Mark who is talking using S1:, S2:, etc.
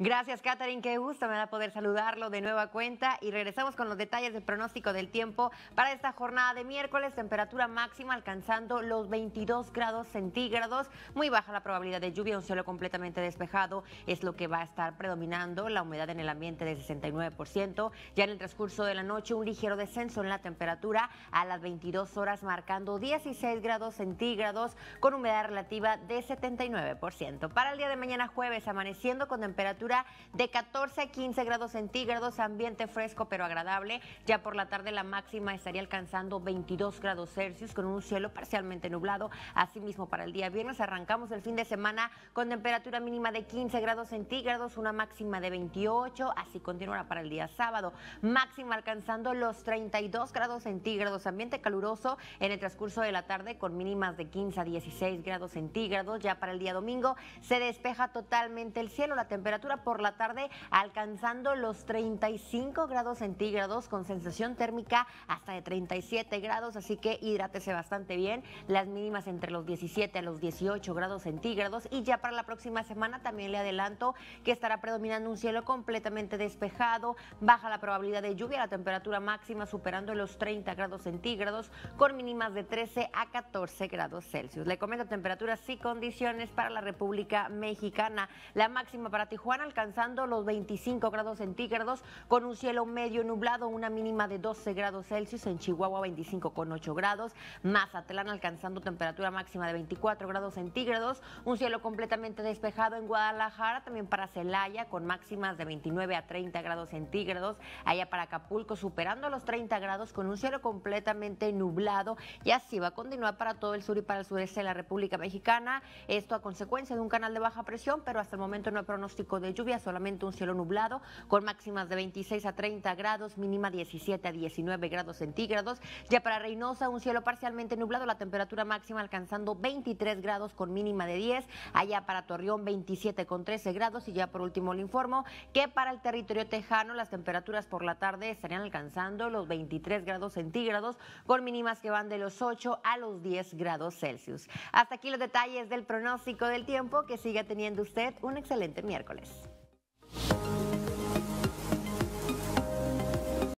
S1: Gracias, Katherine, Qué gusto me da poder saludarlo de nueva cuenta. Y regresamos con los detalles del pronóstico del tiempo para esta jornada de miércoles. Temperatura máxima alcanzando los 22 grados centígrados. Muy baja la probabilidad de lluvia. Un cielo completamente despejado es lo que va a estar predominando. La humedad en el ambiente de 69%. Ya en el transcurso de la noche, un ligero descenso en la temperatura a las 22 horas, marcando 16 grados centígrados con humedad relativa de 79%. Para el día de mañana, jueves, amaneciendo con temperatura de 14 a 15 grados centígrados, ambiente fresco pero agradable. Ya por la tarde la máxima estaría alcanzando 22 grados Celsius con un cielo parcialmente nublado. Asimismo, para el día viernes arrancamos el fin de semana con temperatura mínima de 15 grados centígrados, una máxima de 28, así continuará para el día sábado. Máxima alcanzando los 32 grados centígrados, ambiente caluroso en el transcurso de la tarde con mínimas de 15 a 16 grados centígrados. Ya para el día domingo se despeja totalmente el cielo, la temperatura por la tarde alcanzando los 35 grados centígrados con sensación térmica hasta de 37 grados, así que hidrátese bastante bien. Las mínimas entre los 17 a los 18 grados centígrados y ya para la próxima semana también le adelanto que estará predominando un cielo completamente despejado, baja la probabilidad de lluvia, la temperatura máxima superando los 30 grados centígrados con mínimas de 13 a 14 grados Celsius. Le comento temperaturas y condiciones para la República Mexicana. La máxima para Tijuana alcanzando los 25 grados centígrados con un cielo medio nublado, una mínima de 12 grados Celsius, en Chihuahua 25 con 8 grados, Mazatlán alcanzando temperatura máxima de 24 grados centígrados, un cielo completamente despejado en Guadalajara, también para Celaya con máximas de 29 a 30 grados centígrados, allá para Acapulco superando los 30 grados con un cielo completamente nublado y así va a continuar para todo el sur y para el sureste de la República Mexicana, esto a consecuencia de un canal de baja presión, pero hasta el momento no hay pronóstico de lluvia, solamente un cielo nublado, con máximas de 26 a 30 grados, mínima 17 a 19 grados centígrados. Ya para Reynosa, un cielo parcialmente nublado, la temperatura máxima alcanzando 23 grados con mínima de 10. Allá para Torreón, 27 con 13 grados. Y ya por último le informo que para el territorio tejano, las temperaturas por la tarde estarían alcanzando los 23 grados centígrados, con mínimas que van de los 8 a los 10 grados Celsius. Hasta aquí los detalles del pronóstico del tiempo. Que siga teniendo usted un excelente miércoles.